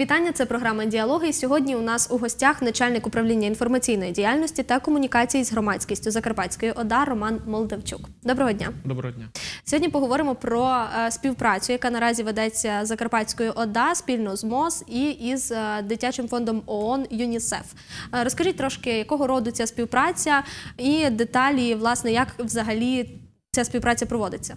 вітання. Це програма Діалоги. І Сьогодні у нас у гостях начальник управління інформаційної діяльності та комунікації з громадськістю Закарпатської ОДА Роман Молдавчук. Доброго дня. Доброго дня. Сьогодні поговоримо про е, співпрацю, яка наразі ведеться Закарпатською ОДА спільно з МОЗ і із е, дитячим фондом ООН ЮНІСЕФ. Е, розкажіть трошки, якого роду ця співпраця і деталі, власне, як взагалі ця співпраця проводиться.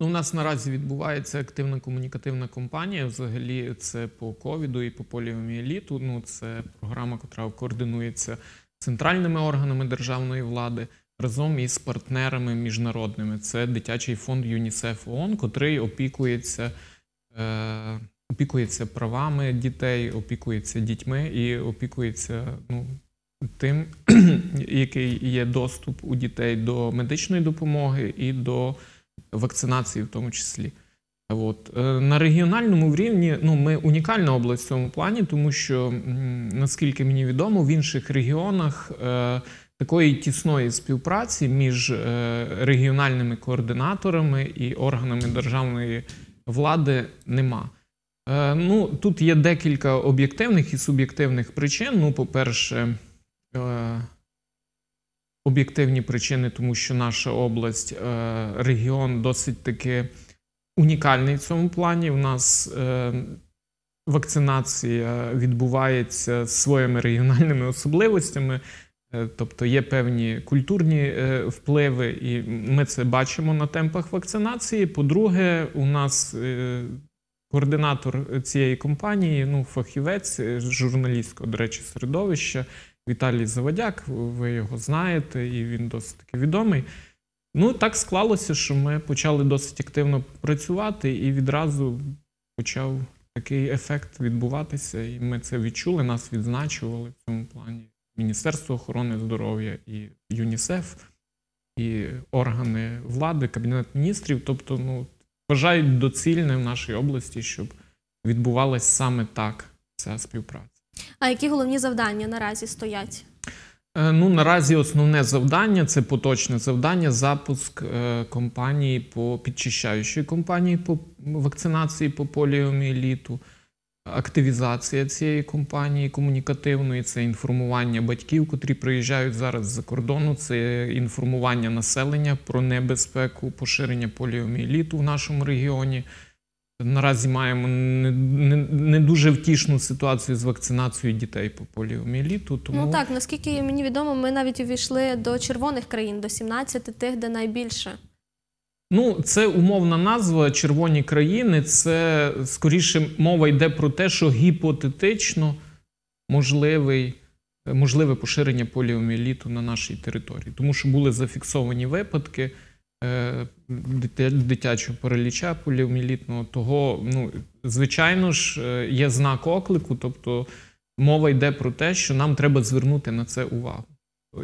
Ну, У нас наразі відбувається активна комунікативна кампанія. Взагалі, це по ковіду і по поліоміеліту. Ну, це програма, яка координується центральними органами державної влади разом із партнерами міжнародними. Це дитячий фонд ЮНІСЕФ ООН, котрий опікується. Е Опікується правами дітей, опікується дітьми і опікується ну, тим, який є доступ у дітей до медичної допомоги і до вакцинації, в тому числі. От. Е, на регіональному рівні ну, ми унікальна область в цьому плані, тому що, наскільки мені відомо, в інших регіонах е, такої тісної співпраці між е, регіональними координаторами і органами державної влади нема. Е, ну, Тут є декілька об'єктивних і суб'єктивних причин. Ну, по-перше, е, об'єктивні причини, тому що наша область, е, регіон досить таки унікальний в цьому плані. У нас е, вакцинація відбувається своїми регіональними особливостями. Е, тобто є певні культурні впливи, і ми це бачимо на темпах вакцинації. По-друге, у нас координатор цієї компанії, ну, фахівець журналістського, до речі, середовища, Віталій Заводяк, ви його знаєте, і він досить таки відомий. Ну, так склалося, що ми почали досить активно працювати, і відразу почав такий ефект відбуватися. І ми це відчули, нас відзначували в цьому плані. Міністерство охорони здоров'я і ЮНІСЕФ, і органи влади, Кабінет міністрів. Тобто, ну, вважають доцільне в нашій області, щоб відбувалась саме так ця співпраця. А які головні завдання наразі стоять? Е, ну наразі основне завдання це поточне завдання, запуск е, компанії по підчищаючої компанії по вакцинації по поліоміеліту, активізація цієї компанії комунікативної, це інформування батьків, котрі приїжджають зараз з-за кордону. Це інформування населення про небезпеку поширення поліоміеліту в нашому регіоні. Наразі маємо не, не не, дуже втішну ситуацію з вакцинацією дітей по поліоміеліту. Ну тому ну так наскільки мені відомо, ми навіть увійшли до червоних країн, до 17 тих, де найбільше. Ну, це умовна назва червоні країни. Це скоріше мова йде про те, що гіпотетично можливий. можливе поширення поліоміеліту на нашій території, тому що були зафіксовані випадки. Е, дитячого параліча поліомілітного, того, ну, звичайно ж, е, є знак оклику, тобто мова йде про те, що нам треба звернути на це увагу.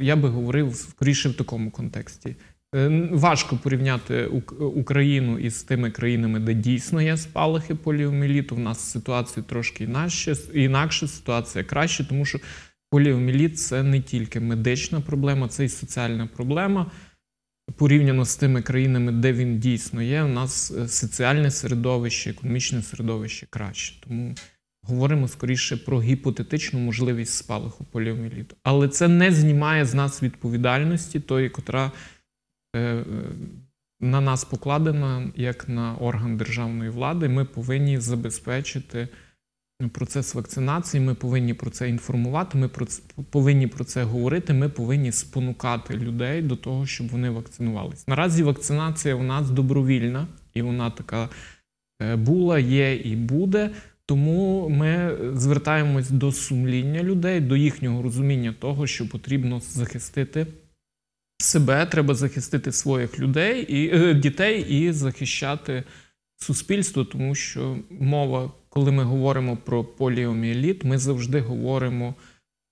Я би говорив скоріше в такому контексті. Е, важко порівняти Україну із тими країнами, де дійсно є спалахи поліоміліту. У нас ситуація трошки інакше, інакше ситуація краще, тому що поліоміліт це не тільки медична проблема, це і соціальна проблема порівняно з тими країнами, де він дійсно є, у нас е, соціальне середовище, економічне середовище краще. Тому говоримо скоріше про гіпотетичну можливість спалаху поліоміеліту. Але це не знімає з нас відповідальності, тої, котра е, е, на нас покладена як на орган державної влади. Ми повинні забезпечити процес вакцинації, ми повинні про це інформувати, ми про це, повинні про це говорити, ми повинні спонукати людей до того, щоб вони вакцинувалися. Наразі вакцинація у нас добровільна, і вона така е, була, є і буде. Тому ми звертаємось до сумління людей, до їхнього розуміння того, що потрібно захистити себе, треба захистити своїх людей і е, дітей і захищати суспільство, тому що мова коли ми говоримо про поліоміеліт, ми завжди говоримо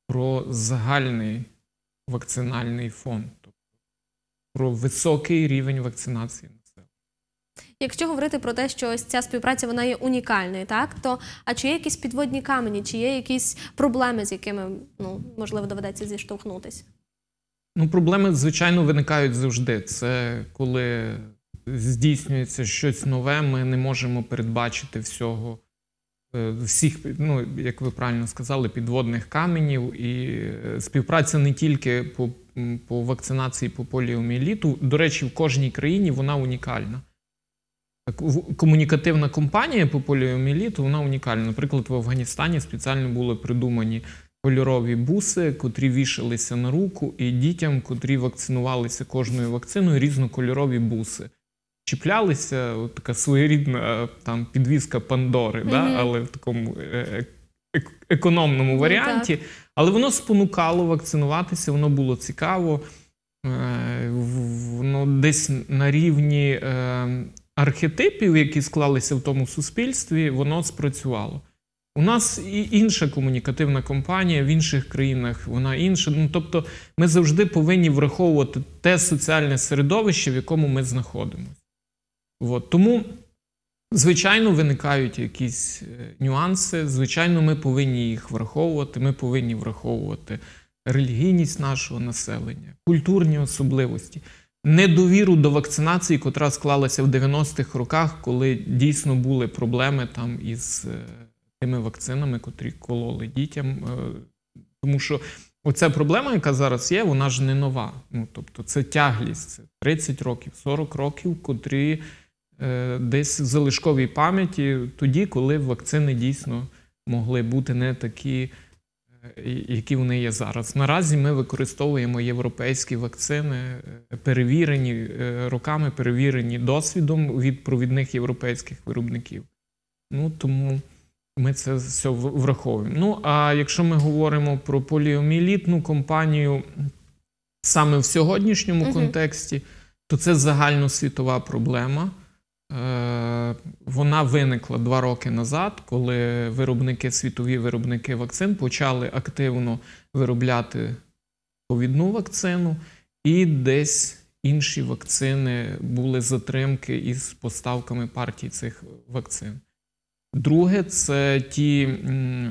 про загальний вакцинальний фонд, тобто про високий рівень вакцинації. Якщо говорити про те, що ось ця співпраця вона є унікальною, так то а чи є якісь підводні камені, чи є якісь проблеми, з якими ну можливо доведеться зіштовхнутися? Ну, проблеми звичайно виникають завжди. Це коли здійснюється щось нове, ми не можемо передбачити всього Е, всіх, ну як ви правильно сказали, підводних каменів і е, співпраця не тільки по по вакцинації по поліоміеліту. До речі, в кожній країні вона унікальна. Комунікативна компанія по поліоміеліту, вона унікальна. Наприклад, в Афганістані спеціально були придумані кольорові буси, котрі вішалися на руку, і дітям, котрі вакцинувалися кожною вакциною, різнокольорові буси чіплялися, от така своєрідна е, там підвізка Пандори, mm -hmm. да? але в такому е е економному ну, варіанті. Mm Але воно спонукало вакцинуватися, воно було цікаво. Е, воно десь на рівні е, архетипів, які склалися в тому суспільстві, воно спрацювало. У нас і інша комунікативна компанія в інших країнах, вона інша. Ну тобто, ми завжди повинні враховувати те соціальне середовище, в якому ми знаходимося. От. Тому, звичайно, виникають якісь е, нюанси. Звичайно, ми повинні їх враховувати. Ми повинні враховувати релігійність нашого населення, культурні особливості, недовіру до вакцинації, котра склалася в 90-х роках, коли дійсно були проблеми там із е, тими вакцинами, котрі кололи дітям. Е, тому що оця проблема, яка зараз є, вона ж не нова. Ну тобто, це тяглість це 30 років, 40 років, котрі. Е, десь в залишковій пам'яті тоді, коли вакцини дійсно могли бути не такі, е, які вони є зараз. Наразі ми використовуємо європейські вакцини, е, перевірені роками, перевірені досвідом від провідних європейських виробників. Ну тому. Ми це все враховуємо. Ну, а якщо ми говоримо про поліомілітну компанію саме в сьогоднішньому uh контексті, то це загальносвітова проблема. Е, вона виникла два роки назад, коли виробники, світові виробники вакцин почали активно виробляти ковідну вакцину, і десь інші вакцини були затримки із поставками партій цих вакцин. Друге, це ті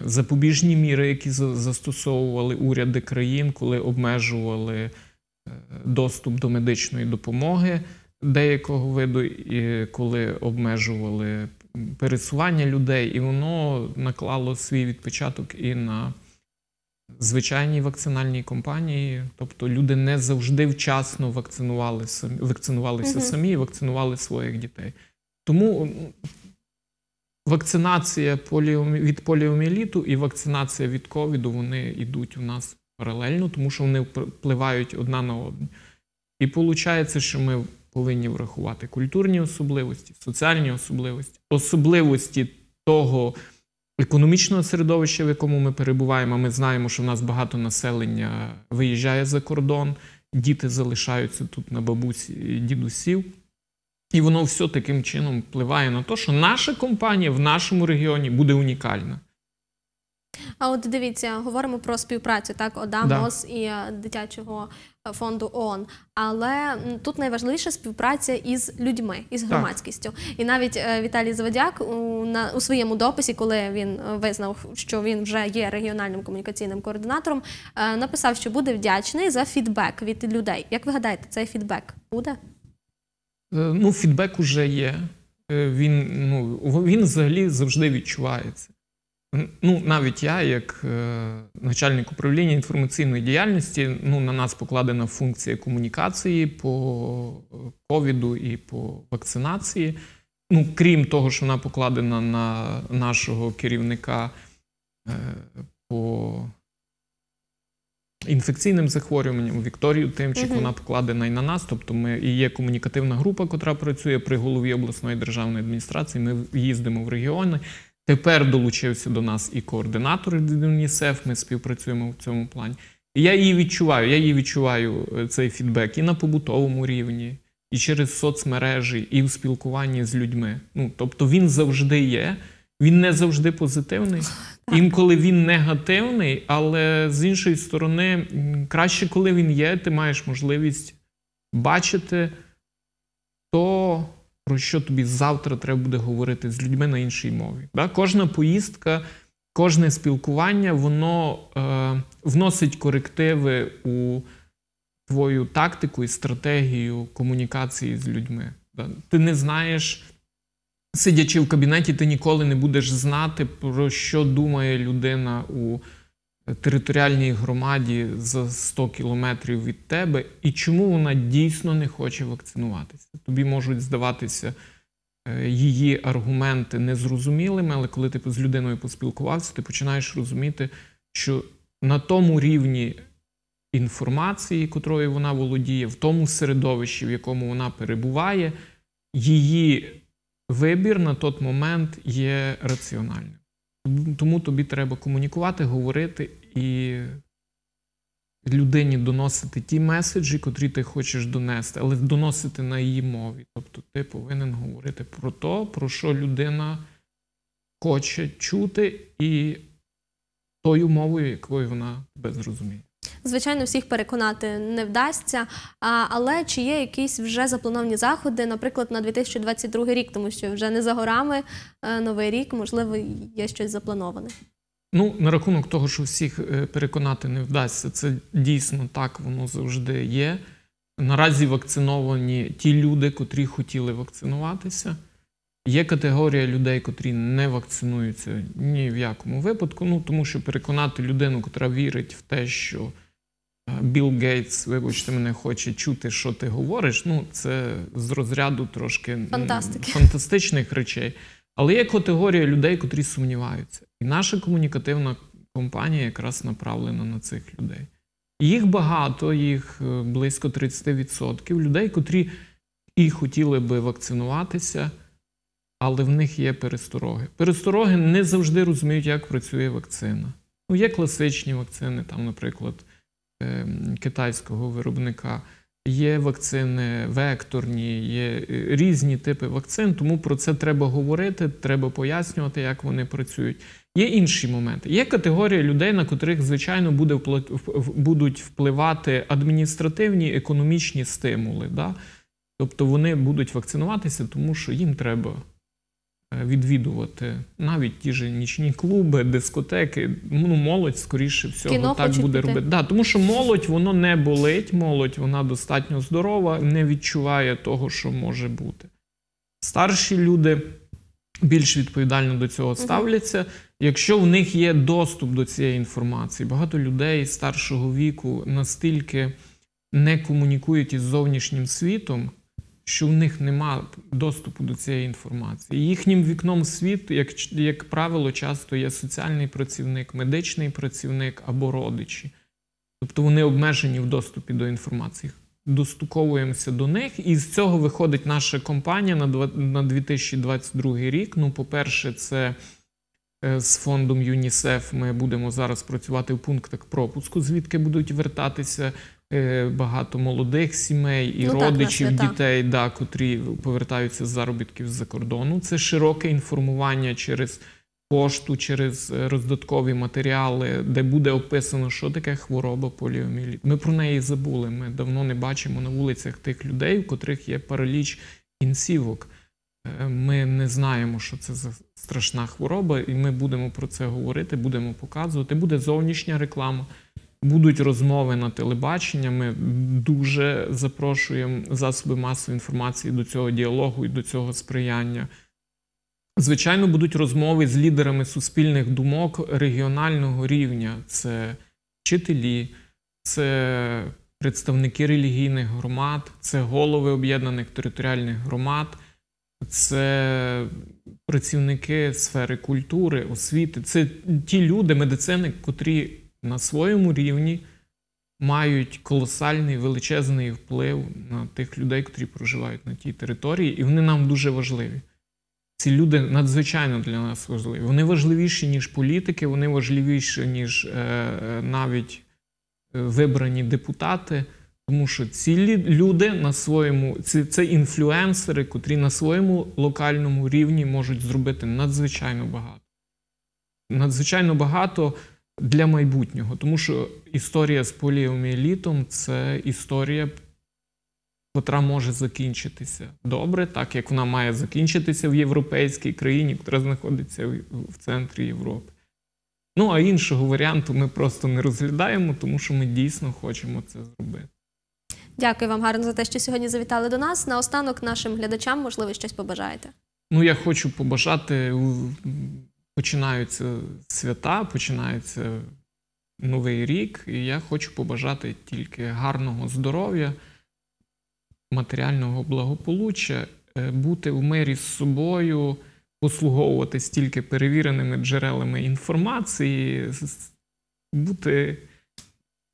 запобіжні міри, які застосовували уряди країн, коли обмежували е, доступ до медичної допомоги деякого виду, і коли обмежували пересування людей, і воно наклало свій відпочаток і на звичайній вакцинальній компанії. Тобто люди не завжди вчасно вакцинували самі, вакцинувалися mm самі і вакцинували своїх дітей. Тому вакцинація від поліоміеліту і вакцинація від ковіду вони йдуть у нас паралельно, тому що вони впливають одна на одну. І виходить, що ми повинні врахувати культурні особливості, соціальні особливості, особливості того економічного середовища, в якому ми перебуваємо. Ми знаємо, що в нас багато населення виїжджає за кордон, діти залишаються тут на бабусі дідусів. І воно все таким чином впливає на те, що наша компанія в нашому регіоні буде унікальна. А от дивіться, говоримо про співпрацю так ОДА, да. МОЗ і е, дитячого е, фонду ООН. Але тут найважливіша співпраця із людьми, із громадськістю. Так. І навіть е, Віталій Заводяк у на у своєму дописі, коли він визнав, що він вже є регіональним комунікаційним координатором, написав, що буде вдячний за фідбек від людей. Як ви гадаєте, цей фідбек буде? Ну, фідбек уже є. Він ну він взагалі завжди відчувається. Ну, навіть я, як е, начальник управління інформаційної діяльності, ну на нас покладена функція комунікації по е, ковіду і по вакцинації. Ну, крім того, що вона покладена на нашого керівника е, по інфекційним захворюванням, Вікторію Тимчик, угу. вона покладена і на нас. Тобто, ми і є комунікативна група, яка працює при голові обласної державної адміністрації. Ми їздимо в регіони. Тепер долучився до нас і координатор від ЮНІСЕФ. Ми співпрацюємо в цьому плані. І я її відчуваю. Я її відчуваю е, цей фідбек і на побутовому рівні, і через соцмережі, і в спілкуванні з людьми. Ну тобто він завжди є. Він не завжди позитивний, інколи він негативний, але з іншої сторони, краще, коли він є, ти маєш можливість бачити то про що тобі завтра треба буде говорити з людьми на іншій мові. Да? Кожна поїздка, кожне спілкування, воно е, вносить корективи у твою тактику і стратегію комунікації з людьми. Да? Ти не знаєш. Сидячи в кабінеті, ти ніколи не будеш знати, про що думає людина у територіальній громаді за 100 кілометрів від тебе, і чому вона дійсно не хоче вакцинуватися? Тобі можуть здаватися е, її аргументи незрозумілими, але коли ти з людиною поспілкувався, ти починаєш розуміти, що на тому рівні інформації, котрою вона володіє, в тому середовищі, в якому вона перебуває, її вибір на той момент є раціональним. Тому тобі треба комунікувати, говорити і людині доносити ті меседжі, котрі ти хочеш донести, але доносити на її мові. Тобто ти повинен говорити про те, про що людина хоче чути, і тою мовою, якою вона тебе зрозуміє. Звичайно, всіх переконати не вдасться. Але чи є якісь вже заплановані заходи, наприклад, на 2022 рік, тому що вже не за горами е, новий рік, можливо, є щось заплановане. Ну, на рахунок того, що всіх е, переконати не вдасться, це дійсно так воно завжди є. Наразі вакциновані ті люди, котрі хотіли вакцинуватися. Є категорія людей, котрі не вакцинуються ні в якому випадку. Ну тому що переконати людину, котра вірить в те, що Білл Гейтс, вибачте, мене хоче чути, що ти говориш. Ну, це з розряду трошки Фантастики. фантастичних речей. Але є категорія людей, котрі сумніваються. І наша комунікативна компанія якраз направлена на цих людей. Їх багато, їх е, близько 30% людей, котрі і хотіли би вакцинуватися, але в них є перестороги. Перестороги не завжди розуміють, як працює вакцина. Ну, є класичні вакцини, там, наприклад. Ем, китайського виробника. Є вакцини векторні, є е, різні типи вакцин, тому про це треба говорити, треба пояснювати, як вони працюють. Є інші моменти. Є категорія людей, на котрих, звичайно, буде будуть впливати адміністративні економічні стимули. Да? Тобто вони будуть вакцинуватися, тому що їм треба Е, відвідувати навіть ті ж нічні клуби, дискотеки. Ну, молодь, скоріше всього, Кіно так буде піти. робити. Да, тому що молодь воно не болить, молодь вона достатньо здорова, не відчуває того, що може бути. Старші люди. Більш відповідально до цього ставляться, якщо в них є доступ до цієї інформації. Багато людей старшого віку настільки не комунікують із зовнішнім світом, що в них нема доступу до цієї інформації. Їхнім вікном світу, як, як правило, часто є соціальний працівник, медичний працівник або родичі. Тобто вони обмежені в доступі до інформації. Достуковуємося до них, і з цього виходить наша компанія на 2022 рік. Ну, по-перше, це е, з фондом ЮНІСЕФ ми будемо зараз працювати в пунктах пропуску, звідки будуть вертатися Е, багато молодих сімей і ну, родичів так, дітей, да, котрі повертаються з заробітків з-за кордону. Це широке інформування через пошту, через е, роздаткові матеріали, де буде описано, що таке хвороба поліоміеліт. Ми про неї забули. Ми давно не бачимо на вулицях тих людей, у котрих є параліч кінцівок. Е, ми не знаємо, що це за страшна хвороба, і ми будемо про це говорити, будемо показувати. Буде зовнішня реклама. Будуть розмови на телебачення. Ми дуже запрошуємо засоби масової інформації до цього діалогу і до цього сприяння. Звичайно, будуть розмови з лідерами суспільних думок регіонального рівня: це вчителі, це представники релігійних громад, це голови об'єднаних територіальних громад, це працівники сфери культури, освіти, це ті люди, медицини, котрі на своєму рівні мають колосальний величезний вплив на тих людей, які проживають на тій території, і вони нам дуже важливі. Ці люди надзвичайно для нас важливі. Вони важливіші, ніж політики, вони важливіші, ніж е, е навіть е, вибрані депутати. Тому що ці люди на своєму, це, це інфлюенсери, котрі на своєму локальному рівні можуть зробити надзвичайно багато. Надзвичайно багато для майбутнього. Тому що історія з поліоміелітом це історія, котра може закінчитися добре, так як вона має закінчитися в європейській країні, яка знаходиться в центрі Європи. Ну, а іншого варіанту ми просто не розглядаємо, тому що ми дійсно хочемо це зробити. Дякую вам гарно за те, що сьогодні завітали до нас. Наостанок нашим глядачам, можливо, щось побажаєте. Ну, я хочу побажати починаються свята, починається новий рік, і я хочу побажати тільки гарного здоров'я, матеріального благополуччя, е, бути в мирі з собою, послуговуватись тільки перевіреними джерелами інформації, бути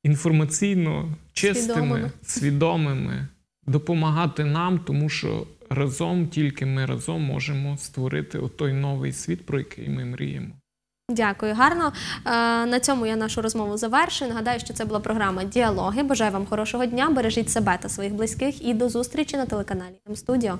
інформаційно чистими, свідомими. свідомими, допомагати нам, тому що разом, тільки ми разом можемо створити той новий світ, про який ми мріємо. Дякую, гарно. Е, на цьому я нашу розмову завершую. Нагадаю, що це була програма Діалоги. Бажаю вам хорошого дня. Бережіть себе та своїх близьких і до зустрічі на телеканалі М-студіо.